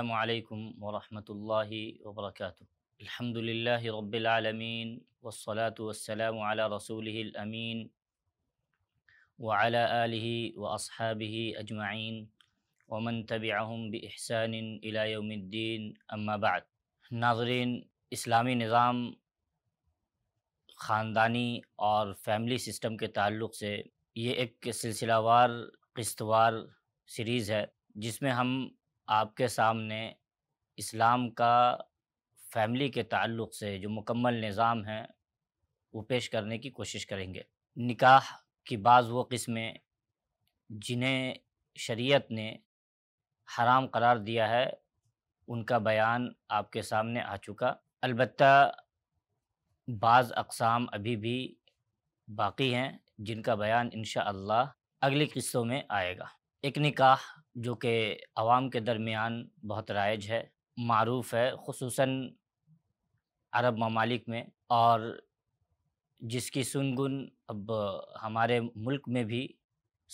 السلام عليكم ورحمة الله وبركاته الحمد لله رب العالمين والصلاة والسلام على رسوله الأمين وعلى آله وأصحابه أجمعين ومن تبعهم بإحسان إلى يوم الدين أما بعد ناظرين اسلامی نظام خاندانی اور فیملی سسٹم کے تعلق سے یہ ایک سلسلہ وار قسط وار سیریز ہے جس میں ہم आपके सामने इस्लाम का फैमिली के ताल्लुक़ से जो मुकम्मल निज़ाम है वो पेश करने की कोशिश करेंगे निकाह की बाज़ वो किस्में जिन्हें शरीयत ने हराम करार दिया है उनका बयान आपके सामने आ चुका अलबत् बाज़ अकसाम अभी भी बाकी हैं जिनका बयान इन अगली किस्तों में आएगा एक निकाह जो कि आवाम के दरमियान बहुत राइज है मरूफ़ है खसूस अरब ममालिक में और जिसकी सुनगुन अब हमारे मुल्क में भी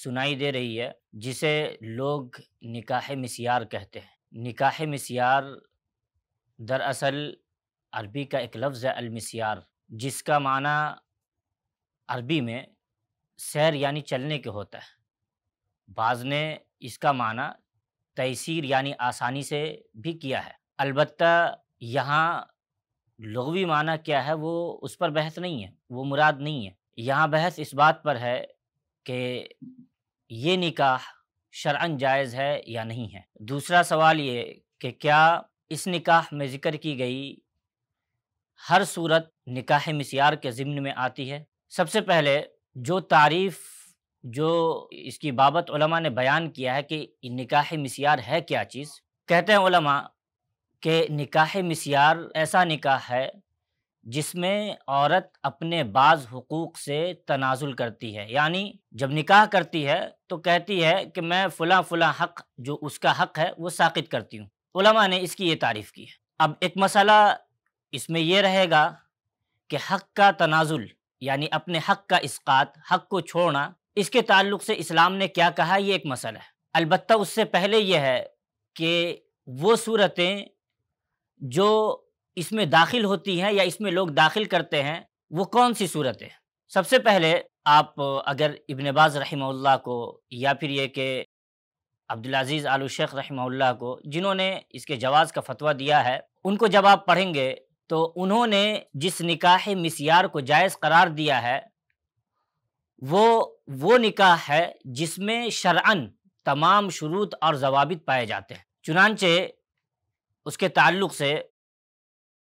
सुनाई दे रही है जिसे लोग निकाह मिसियार कहते हैं निकाह मिसियार दरअसल अरबी का एक लफ्ज़ है अलमसीार जिसका माना अरबी में सैर यानी चलने के होता है बाज ने इसका माना तयसीर यानी आसानी से भी किया है अलबत् यहाँ लघवी माना क्या है वो उस पर बहस नहीं है वो मुराद नहीं है यहाँ बहस इस बात पर है कि ये निकाह शरअन जायज़ है या नहीं है दूसरा सवाल ये कि क्या इस निकाह में ज़िक्र की गई हर सूरत निकाह मिसार के ज़िम्न में आती है सबसे पहले जो तारीफ़ जो इसकी बाबत उलमा ने बयान किया है कि निकाह मिसियार है क्या चीज़ कहते हैं उलमा कि निकाह मिसियार ऐसा निकाह है जिसमें औरत अपने बाज़ हकूक़ से तनाजुल करती है यानी जब निकाह करती है तो कहती है कि मैं फ़लाँ फ़लाँ हक़ जो उसका हक़ है वो साकित करती हूँ उलमा ने इसकी ये तारीफ़ की है अब एक मसला इसमें यह रहेगा कि हक़ का तनाजुल यानी अपने हक़ का इसकात हक़ को छोड़ना इसके ताल्लुक से इस्लाम ने क्या कहा ये एक मसला है अलबत् उससे पहले यह है कि वो सूरतें जो इसमें दाखिल होती हैं या इसमें लोग दाखिल करते हैं वो कौन सी सूरतें सबसे पहले आप अगर इबनबाज़ बाज़ को या फिर ये कि अजीज़ आलू शेख रहीमल्ला को जिन्होंने इसके जवाज़ का फतवा दिया है उनको जब आप पढ़ेंगे तो उन्होंने जिस निकाह मिसियार को जायज़ करार दिया है वो वो निकाह है जिसमें शरअन तमाम शुरूत और जवाबित पाए जाते हैं चुनानचे उसके ताल्लुक से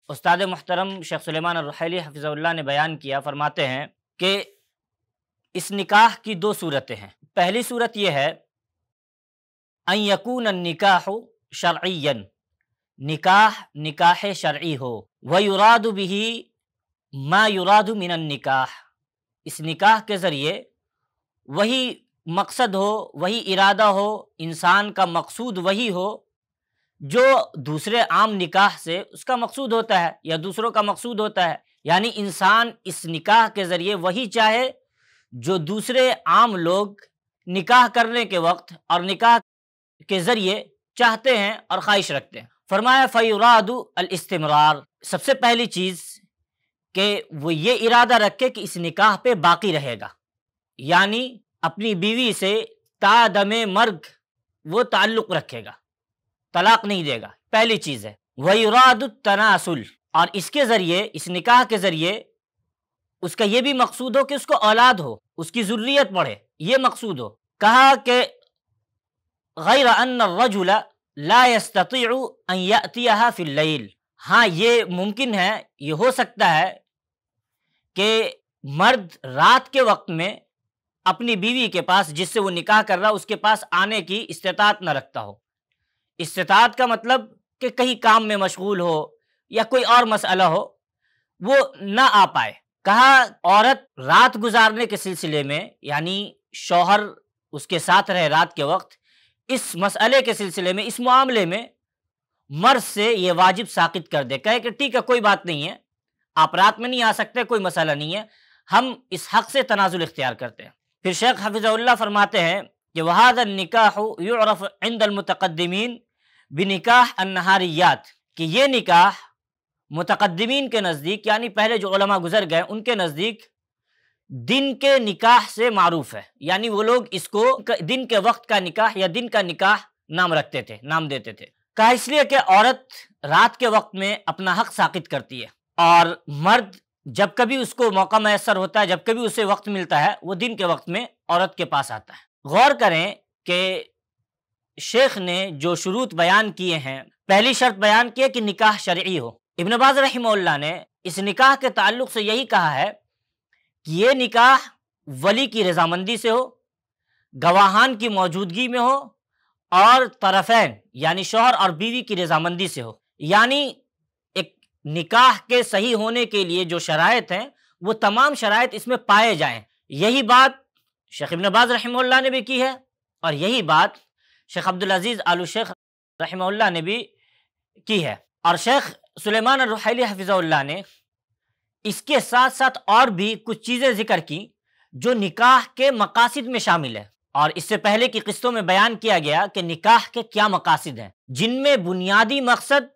उस्ताद मोहतरम शेख सलेमान रहली हफिज़ल्ला ने बयान किया फरमाते हैं कि इस निकाह की दो सूरतें हैं पहली सूरत यह है अन यकून निकाह शर्यन निकाह निकाह शर्य हो व बिही मा युरादु मिनन निकाह इस निकाह के ज़रिए वही मकसद हो वही इरादा हो इंसान का मकसूद वही हो जो दूसरे आम निकाह से उसका मकसूद होता है या दूसरों का मकसूद होता है यानी इंसान इस निकाह के ज़रिए वही चाहे जो दूसरे आम लोग निकाह करने के वक्त और निकाह के ज़रिए चाहते हैं और ख्वाहिश रखते हैं फरमाया फ़ैरादू अलस्तमरार सबसे पहली चीज़ कि वो ये इरादा रखे कि इस निकाह पे बाकी रहेगा यानी अपनी बीवी से तादम मर्ग वो ताल्लुक रखेगा तलाक नहीं देगा पहली चीज़ है वही तनासुल और इसके ज़रिए इस निकाह के ज़रिए उसका ये भी मकसूद हो कि उसको औलाद हो उसकी जरूरियत पड़े ये मकसूद हो कहा कि गैर अन रजुला लास्तती हाँ ये मुमकिन है ये हो सकता है कि मर्द रात के वक्त में अपनी बीवी के पास जिससे वो निकाह कर रहा उसके पास आने की इस्तात न रखता हो इस्तात का मतलब कि कहीं काम में मशगूल हो या कोई और मसला हो वो ना आ पाए कहा औरत रात गुजारने के सिलसिले में यानी शौहर उसके साथ रहे रात के वक्त इस मसले के सिलसिले में इस मामले में मर्द से ये वाजिब साकित कर दे कहे कि ठीक है कोई बात नहीं है आप रात में नहीं आ सकते कोई मसाला नहीं है हम इस हक से तनाजुल इख्तियार करते हैं फिर शेख हफिज़ल्ला फरमाते हैं कि वहाद निकाह यूरफ इंदमतकदमीन अनहारियात कि ये निकाह मतकदमीन के नज़दीक यानी पहले जो ओलमा गुजर गए उनके नज़दीक दिन के निकाह से मारूफ है यानी वो लोग इसको दिन के वक्त का निकाह या दिन का निकाह नाम रखते थे नाम देते थे कहा इसलिए कि औरत रात के वक्त में अपना हक साकित करती है और मर्द जब कभी उसको मौका मैसर होता है जब कभी उसे वक्त मिलता है वो दिन के वक्त में औरत के पास आता है गौर करें कि शेख ने जो शुरूत बयान किए हैं पहली शर्त बयान की है कि निकाह शर्य हो इबनबाज रही ने इस निकाह के ताल्लुक से यही कहा है कि ये निकाह वली की रजामंदी से हो गवाहान की मौजूदगी में हो और तरफेन यानी शोहर और बीवी की रजामंदी से हो यानी निकाह के सही होने के लिए जो शरात हैं वो तमाम शरात इसमें पाए जाए यही बात शेख इबन बाज ने भी की है और यही बात शेख अब्दुल अजीज़ आलू शेख रहमल्ला ने भी की है और शेख सुलेमान रहीली हफिज़ल्ला ने इसके साथ साथ और भी कुछ चीज़ें जिक्र की जो निकाह के मकासद में शामिल है और इससे पहले की किस्तों में बयान किया गया कि निकाह के क्या मकासद हैं जिनमें बुनियादी मकसद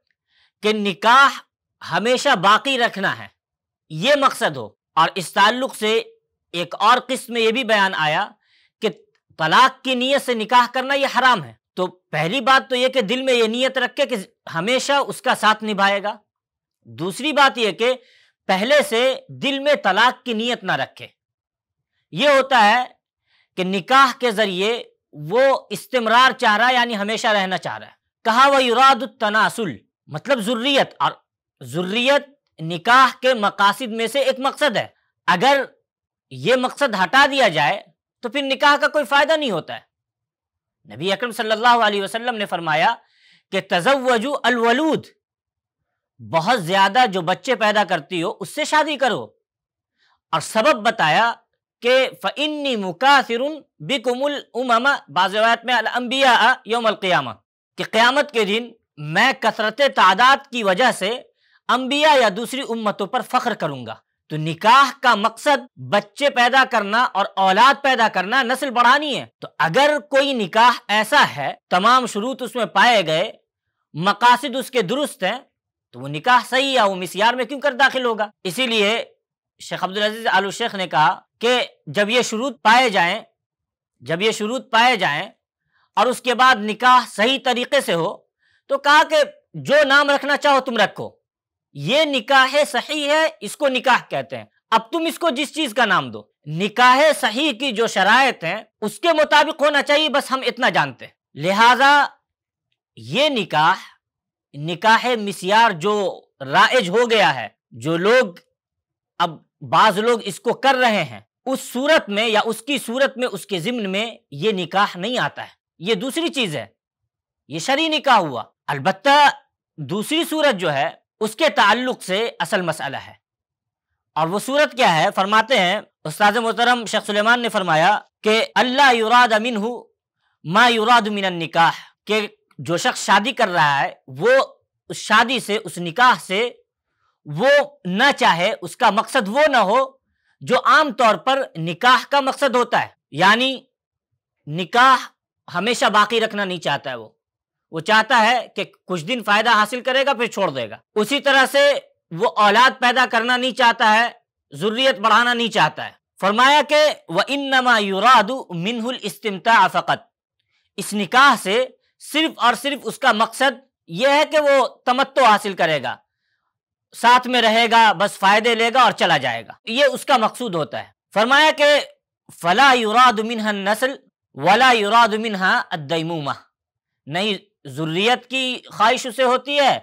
के निकाह हमेशा बाकी रखना है ये मकसद हो और इस ताल्लुक से एक और किस्म में यह भी बयान आया कि तलाक की नीयत से निकाह करना यह हराम है तो पहली बात तो यह कि दिल में यह नीयत रखे कि हमेशा उसका साथ निभाएगा दूसरी बात यह कि पहले से दिल में तलाक की नीयत ना रखे यह होता है कि निकाह के जरिए वो इस्तेमरार चाह रहा है यानी हमेशा रहना चाह रहा है कहा वह युराद तनासुल मतलब जरूरीत और जरूरीत निकाह के मकासद में से एक मकसद है अगर ये मकसद हटा दिया जाए तो फिर निकाह का कोई फायदा नहीं होता है नबी अकरम सल्लल्लाहु अलैहि वसल्लम ने फरमाया कि तजवजू अलवलूद बहुत ज्यादा जो बच्चे पैदा करती हो उससे शादी करो और सबब बताया कि फ़िन्नी मुकासर बिकमल उमाम बाजवात में अलम्बिया योम कि क़्यामत के दिन मैं कसरत तादाद की वजह से अम्बिया या दूसरी उम्मतों पर फख्र करूंगा तो निकाह का मकसद बच्चे पैदा करना और औलाद पैदा करना नस्ल बढ़ानी है तो अगर कोई निकाह ऐसा है तमाम शुरूत उसमें पाए गए मकासद उसके दुरुस्त हैं तो वो निकाह सही या वो मिसयार में क्यों कर दाखिल होगा इसीलिए शेख अब्दुल अजीज आलू शेख ने कहा कि जब ये शुरूत पाए जाएं जब ये शुरूत पाए जाएं और उसके बाद निकाह सही तरीके से हो तो कहा कि जो नाम रखना चाहो तुम रखो ये निकाह सही है इसको निकाह कहते हैं अब तुम इसको जिस चीज का नाम दो निकाह सही की जो शरात है उसके मुताबिक होना चाहिए बस हम इतना जानते हैं लिहाजा ये निकाह निकाह मिसियार जो राइज हो गया है जो लोग अब बाज लोग इसको कर रहे हैं उस सूरत में या उसकी सूरत में उसके जिम्न में ये निकाह नहीं आता है ये दूसरी चीज है ये शरी निकाह हुआ अलबत्ता दूसरी सूरत जो है उसके ताल्लुक से असल मसला है और वो सूरत क्या है फरमाते हैं उस्ताद मोहतरम शेख सुलेमान ने फरमाया कि अल्लाह युराद अमिन हु माँ युराद मिन निकाह के जो शख्स शादी कर रहा है वो उस शादी से उस निकाह से वो ना चाहे उसका मकसद वो ना हो जो आम तौर पर निकाह का मकसद होता है यानी निकाह हमेशा बाकी रखना नहीं चाहता है वो वो चाहता है कि कुछ दिन फायदा हासिल करेगा फिर छोड़ देगा उसी तरह से वो औलाद पैदा करना नहीं चाहता है जरूरीत बढ़ाना नहीं चाहता है फरमाया के वह इन नमा युरादु मिनहुल इस्तिमता फ़कत इस निकाह से सिर्फ और सिर्फ उसका मकसद यह है कि वो तमत्तो हासिल करेगा साथ में रहेगा बस फायदे लेगा और चला जाएगा ये उसका मकसूद होता है फरमाया के फला युराद नस्ल वला युराद मिनहा नहीं जरूरीत की ख्वाहिश उसे होती है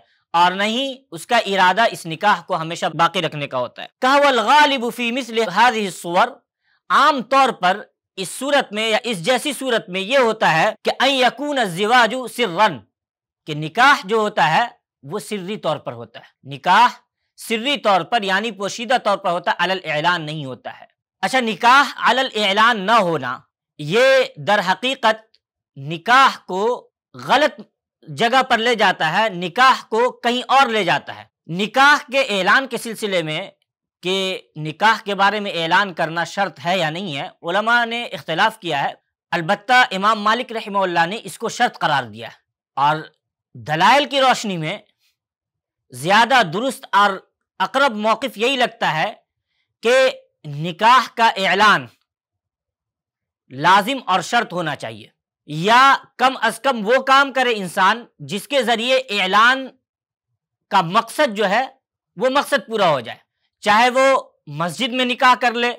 और नहीं उसका इरादा इस निकाह को हमेशा बाकी रखने का होता है कहवल गालिबी मिसल आम तौर पर इस सूरत में या इस जैसी सूरत में यह होता है कि अकून यकून सिर्रन कि निकाह जो होता है वो सिर्री तौर पर होता है निकाह सिर्री तौर पर यानी पोशीदा तौर पर होता है अल एलान नहीं होता है अच्छा निकाह अल एलान न होना ये दर हकीकत निकाह को गलत जगह पर ले जाता है निकाह को कहीं और ले जाता है निकाह के ऐलान के सिलसिले में कि निकाह के बारे में ऐलान करना शर्त है या नहीं है उलमा ने इख्तलाफ किया है अलबत् इमाम मालिक रहमल्ला ने इसको शर्त करार दिया है और दलाइल की रोशनी में ज़्यादा दुरुस्त और अकरब मौक़ यही लगता है कि निकाह का ऐलान लाजिम और शर्त होना चाहिए या कम अज कम वो काम करे इंसान जिसके जरिए ऐलान का मकसद जो है वो मकसद पूरा हो जाए चाहे वो मस्जिद में निकाह कर ले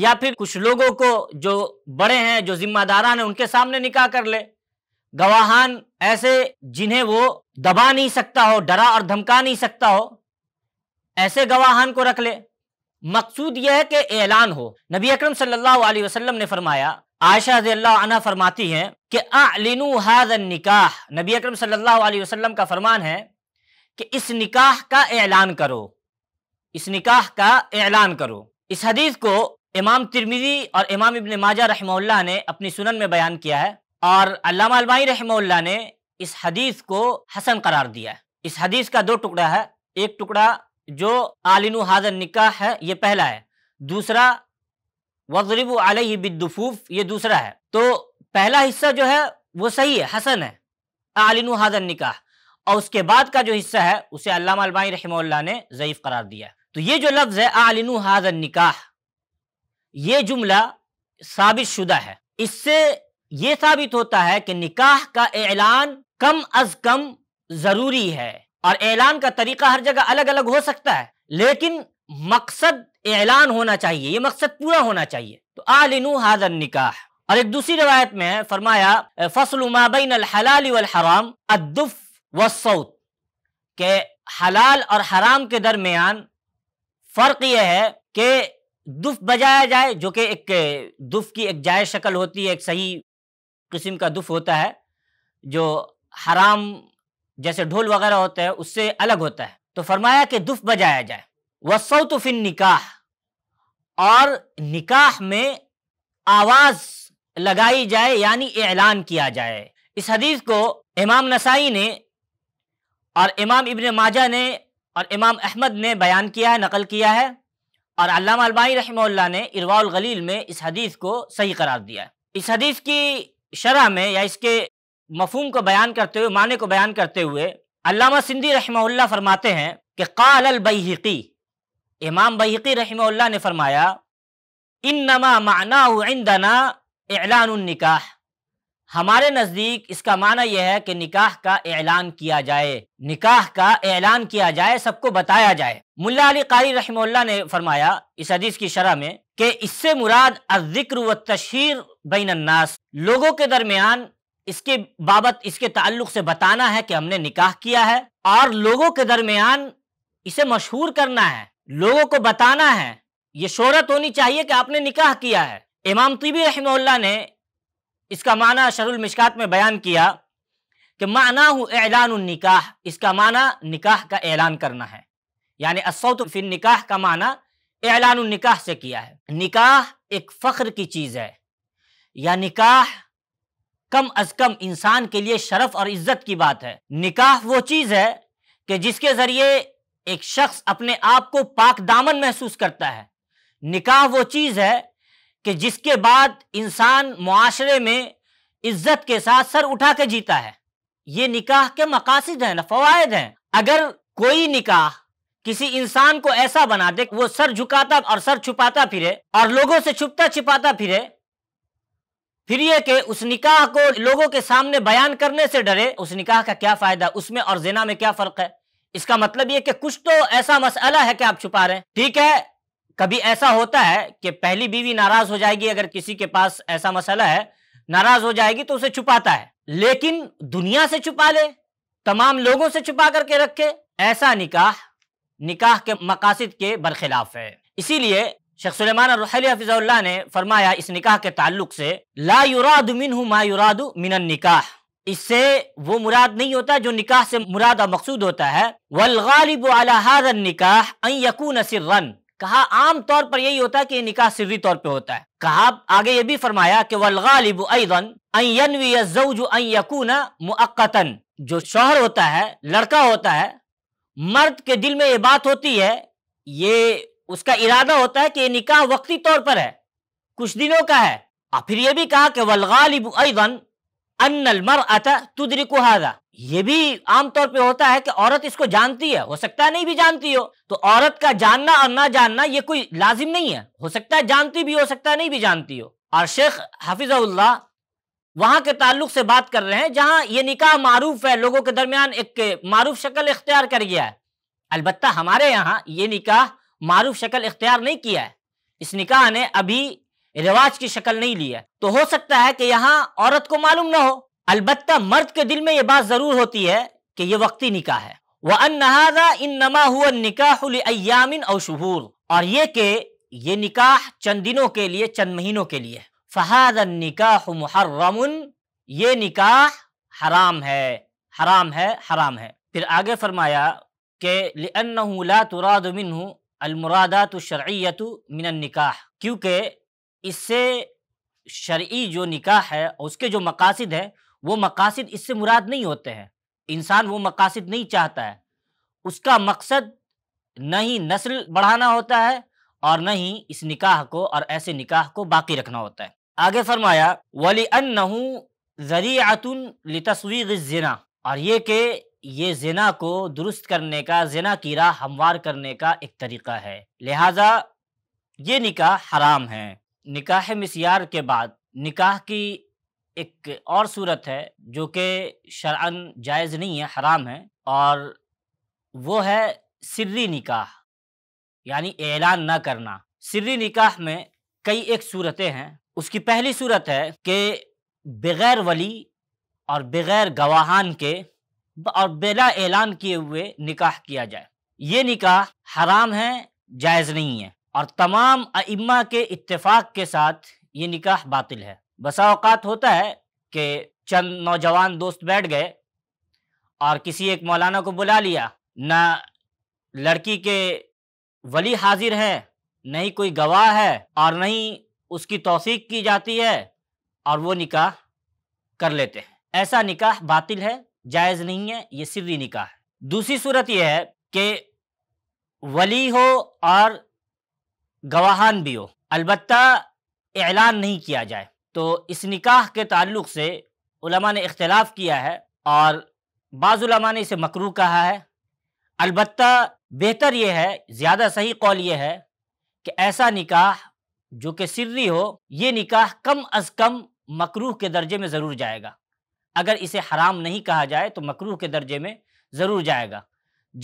या फिर कुछ लोगों को जो बड़े हैं जो जिम्मेदारान हैं उनके सामने निकाह कर ले गवाहान ऐसे जिन्हें वो दबा नहीं सकता हो डरा और धमका नहीं सकता हो ऐसे गवाहान को रख ले मकसूद यह है कि ऐलान हो नबी अकरम सल्लल्लाहु अलैहि वसल्लम ने फरमाया आयशा रज़ी फरमाती हैं कि आलिनु हाजन निकाह नबी अकरम सल्लल्लाहु अलैहि वसल्लम का फरमान है कि इस निकाह का ऐलान करो इस निकाह का ऐलान करो इस हदीस को इमाम तिरमिजी और इमाम इबन माजा रहमल्ला ने अपनी सुनन में बयान किया है और अल्लामा अलमाई रहमल्ला ने इस हदीस को हसन करार दिया है इस हदीस का दो टुकड़ा है एक टुकड़ा जो आलिनु हाजन निकाह है ये पहला है दूसरा वजरब अलही बिदूफ ये दूसरा है तो पहला हिस्सा जो है वो सही है हसन है आलिन हजन निकाह और उसके बाद का जो हिस्सा है उसे अल्लामा रहमल्ला ने ज़यीफ़ करार दिया तो ये जो लफ्ज़ है आलिन हजन निकाह ये जुमला साबित शुदा है इससे ये साबित होता है कि निकाह का ऐलान कम अज कम ज़रूरी है और ऐलान का तरीका हर जगह अलग अलग हो सकता है लेकिन मकसद ऐलान होना चाहिए ये मकसद पूरा होना चाहिए तो आलिनु हाजन निकाह और एक दूसरी रवायत में फरमाया फसल माबिन हराम अदुफ व सऊद के हलाल और हराम के दरमियान फ़र्क यह है कि दुफ बजाया जाए जो कि एक दुफ की एक जायज़ शक्ल होती है एक सही किस्म का दुफ होता है जो हराम जैसे ढोल वगैरह होता है उससे अलग होता है तो फरमाया कि दुफ बजाया जाए वसौत फिन निकाह और निकाह में आवाज लगाई जाए यानी ऐलान किया जाए इस हदीस को इमाम नसाई ने और इमाम इबन माजा ने और इमाम अहमद ने बयान किया है नकल किया है और अल्लामा अलबाई रहमल्ला ने इरवाउल गलील में इस हदीस को सही करार दिया है इस हदीस की शरह में या इसके मफहम को बयान करते हुए माने को बयान करते हुए अल्लामा सिंधी रहमल्ला फरमाते हैं कि काल अलबहीकी इमाम बहिकी रहमल्ला ने फरमाया इन नमा माना इंदना हमारे नज़दीक इसका माना यह है कि निकाह का ऐलान किया जाए निकाह का ऐलान किया जाए सबको बताया जाए मुल्ला अली कारी रहमल्ला ने फरमाया इस हदीस की शरह में कि इससे मुराद अजिक्र व तशहर बैनन्नास लोगों के दरमियान इसके बाबत इसके ताल्लुक से बताना है कि हमने निकाह किया है और लोगों के दरमियान इसे मशहूर करना है लोगों को बताना है ये शोहरत होनी चाहिए कि आपने निकाह किया है इमाम तिबी रही ने इसका माना शरुल मिशकात में बयान किया कि माना हूँ निकाह इसका माना निकाह का ऐलान करना है यानी असौत फिर निकाह का माना ऐलान निकाह से किया है निकाह एक फ़ख्र की चीज़ है या निकाह कम अज कम इंसान के लिए शरफ और इज्जत की बात है निकाह वो चीज़ है कि जिसके ज़रिए एक शख्स अपने आप को पाक दामन महसूस करता है निकाह वो चीज़ है कि जिसके बाद इंसान माशरे में इज्जत के साथ सर उठा के जीता है ये निकाह के मकासद हैं ना फवायद हैं अगर कोई निकाह किसी इंसान को ऐसा बना दे वो सर झुकाता और सर छुपाता फिरे और लोगों से छुपता छिपाता फिरे फिर ये कि उस निकाह को लोगों के सामने बयान करने से डरे उस निकाह का क्या फायदा उसमें और जिना में क्या फर्क है इसका मतलब ये कि कुछ तो ऐसा मसला है कि आप छुपा रहे हैं ठीक है कभी ऐसा होता है कि पहली बीवी नाराज हो जाएगी अगर किसी के पास ऐसा मसला है नाराज हो जाएगी तो उसे छुपाता है लेकिन दुनिया से छुपा ले तमाम लोगों से छुपा करके रखे ऐसा निकाह निकाह के मकासद के बरखिलाफ है इसीलिए शेख सलेमान रहील ने फरमाया इस निकाह के ताल्लुक से ला युराद मिन मा युराद मिनन निकाह इससे वो मुराद नहीं होता जो निकाह से मुराद मकसूद होता है वलगालिब अलहादन निकाह यकून सिर्रन कहा आम तौर पर यही होता है कि निकाह सिर्री तौर पे होता है कहा आगे ये भी फरमाया कि वलगालिब ऐदन यकून मुअक्कतन जो शोहर होता है लड़का होता है मर्द के दिल में ये बात होती है ये उसका इरादा होता है कि ये निकाह वक्ती तौर पर है कुछ दिनों का है और फिर यह भी कहा कि वलगालिब ऐदन अन्नल मर अता तुदरिको हादा ये भी आमतौर पे होता है कि औरत इसको जानती है हो सकता है नहीं भी जानती हो तो औरत का जानना और ना जानना ये कोई लाजिम नहीं है हो सकता है जानती भी हो सकता है नहीं भी जानती हो और शेख हफिजाउल्ला वहां के ताल्लुक से बात कर रहे हैं जहां ये निकाह मारूफ है लोगों के दरमियान एक मारूफ शक्ल इख्तियार कर गया है अलबत्ता हमारे यहाँ ये निकाह मारूफ शक्ल इख्तियार नहीं किया है इस निकाह ने अभी रिवाज की शक्ल नहीं ली है तो हो सकता है कि यहाँ औरत को मालूम ना हो अलबत्ता मर्द के दिल में ये बात जरूर होती है कि ये वक्ती निकाह है वह अनहादा इन नमा हुआ निकाहयामिन और शहूर और ये के ये निकाह चंद दिनों के लिए चंद महीनों के लिए फहाद निकाह मुहर्रम ये निकाह हराम है हराम है हराम है फिर आगे फरमाया कि लिअन्नहु ला तुराद अलमुरादा तो शर्यतु मिन निकाह क्योंकि इससे शर्य जो निकाह है उसके जो मकासद है वो मकासद इससे मुराद नहीं होते हैं इंसान वो मकासद नहीं चाहता है उसका मकसद न ही नस्ल बढ़ाना होता है और न ही इस निकाह को और ऐसे निकाह को बाकी रखना होता है आगे फरमाया वली अनहू जरियातुन लतस्वीर जना और ये कि ये जना को दुरुस्त करने का जना की राह हमवार करने का एक तरीका है लिहाजा ये निकाह हराम है निकाह मसीार के बाद निकाह की एक और सूरत है जो कि शरण जायज़ नहीं है हराम है और वो है सिर्री निकाह यानी ऐलान ना करना सिर्री निकाह में कई एक सूरतें हैं उसकी पहली सूरत है कि बग़ैर वली और बग़ैर गवाहान के और बिला ऐलान किए हुए निकाह किया जाए ये निकाह हराम है जायज़ नहीं है और तमाम अइम्मा के इत्तेफाक के साथ ये निकाह बातिल है बसा होता है कि चंद नौजवान दोस्त बैठ गए और किसी एक मौलाना को बुला लिया ना लड़की के वली हाजिर हैं नहीं कोई गवाह है और नहीं उसकी तोसीक की जाती है और वो निकाह कर लेते हैं ऐसा निकाह बातिल है जायज़ नहीं है ये सिर्री निकाह है दूसरी सूरत यह है कि वली हो और गवाहान भी हो अलबत् ऐलान नहीं किया जाए तो इस निकाह के ताल्लुक से उलमा ने इख्तलाफ किया है और बाज़ुलमा ने इसे मकरू कहा है अलबत् बेहतर यह है ज़्यादा सही कौल यह है कि ऐसा निकाह जो कि सिर्री हो ये निकाह कम अज़ कम मकरूह के दर्जे में ज़रूर जाएगा अगर इसे हराम नहीं कहा जाए तो मकरूह के दर्जे में ज़रूर जाएगा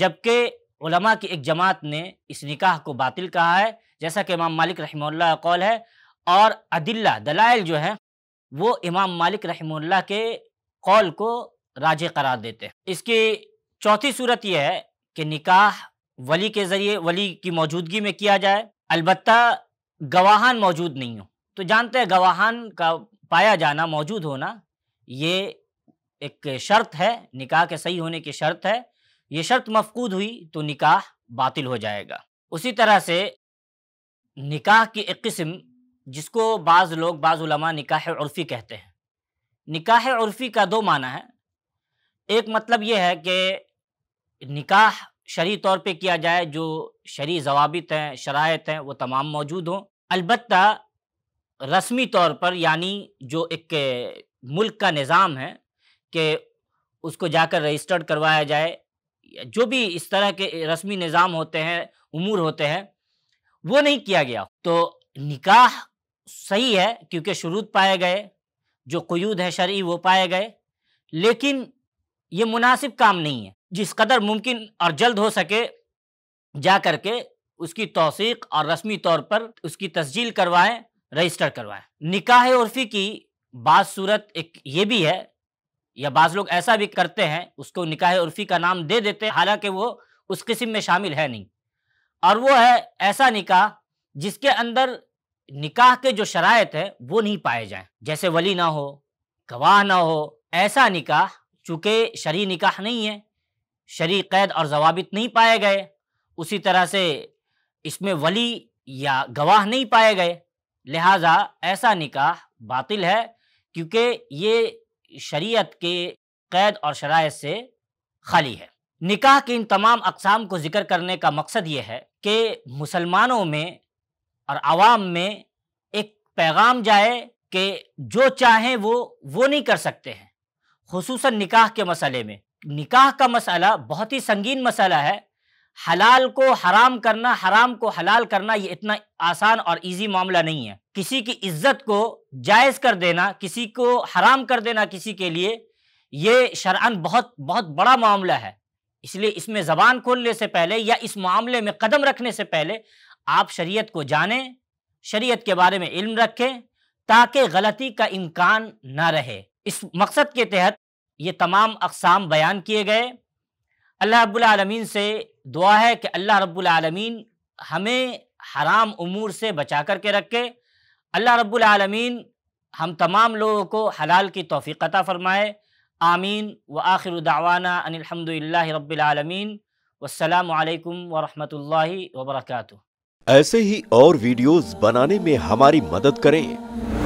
जबकि उलमा की एक जमात ने इस निकाह को बातिल कहा है जैसा कि इमाम मालिक रहमल्ला कौल है और अदिल्ला दलाइल जो है वो इमाम मालिक रहमल्ला के कौल को राजे करार देते हैं इसकी चौथी सूरत यह है कि निकाह वली के ज़रिए वली की मौजूदगी में किया जाए अलबत् गवाहान मौजूद नहीं हो तो जानते हैं गवाहान का पाया जाना मौजूद होना ये एक शर्त है निकाह के सही होने की शर्त है ये शर्त मफकूद हुई तो निकाह बातिल हो जाएगा उसी तरह से निकाह की एक किस्म जिसको बाज़ लोग बाज़ुलमा निकाह उर्फ़ी कहते हैं निकाह उर्फ़ी का दो माना है एक मतलब ये है कि निकाह शरी तौर पे किया जाए जो शरी जवाबित हैं शरात हैं वो तमाम मौजूद हों अलबत् रस्मी तौर पर यानी जो एक मुल्क का निज़ाम है कि उसको जाकर रजिस्टर्ड करवाया जाए जो भी इस तरह के रस्मी निज़ाम होते हैं उमूर होते हैं वो नहीं किया गया तो निकाह सही है क्योंकि शुरू पाए गए जो कयूद है शर्य वो पाए गए लेकिन ये मुनासिब काम नहीं है जिस कदर मुमकिन और जल्द हो सके जा कर के उसकी तोसीक और रस्मी तौर पर उसकी तस्जील करवाएं रजिस्टर करवाएं निकाह उर्फी की बात सूरत एक ये भी है या बाज लोग ऐसा भी करते हैं उसको निकाह उर्फी का नाम दे देते हैं हालांकि वो उस किस्म में शामिल है नहीं और वो है ऐसा निकाह जिसके अंदर निकाह के जो शराय है वो नहीं पाए जाए जैसे वली ना हो गवाह ना हो ऐसा निकाह चूँकि शरी निकाह नहीं है शरी कैद और जवाबित नहीं पाए गए उसी तरह से इसमें वली या गवाह नहीं पाए गए लिहाजा ऐसा निकाह बातिल है क्योंकि ये शरीयत के कैद और शराय से खाली है निकाह की इन तमाम अकसाम को जिक्र करने का मकसद ये है कि मुसलमानों में और आवाम में एक पैगाम जाए कि जो चाहें वो वो नहीं कर सकते हैं खसूस निकाह के मसले में निकाह का मसला बहुत ही संगीन मसला है हलाल को हराम करना हराम को हलाल करना ये इतना आसान और इजी मामला नहीं है किसी की इज्जत को जायज कर देना किसी को हराम कर देना किसी के लिए ये शरान बहुत बहुत बड़ा मामला है इसलिए इसमें ज़बान खोलने से पहले या इस मामले में कदम रखने से पहले आप शरीयत को जानें शरीयत के बारे में इल्म रखें ताकि गलती का इम्कान ना रहे इस मकसद के तहत ये तमाम अकसाम बयान किए गए अल्लाह रब्बुल रबालमीन से दुआ है कि अल्लाह रब्बुल रबालमीन हमें हराम उमूर से बचा करके रखे अल्लाह रब्बुल रबालमीन हम तमाम लोगों को हलाल की तोफ़ीक़ता फ़रमाए आमीन व आखिर दावाना अनिलहमदिल्ला रबालमीन वालकम वरहमल वबरक ऐसे ही और वीडियोज़ बनाने में हमारी मदद करें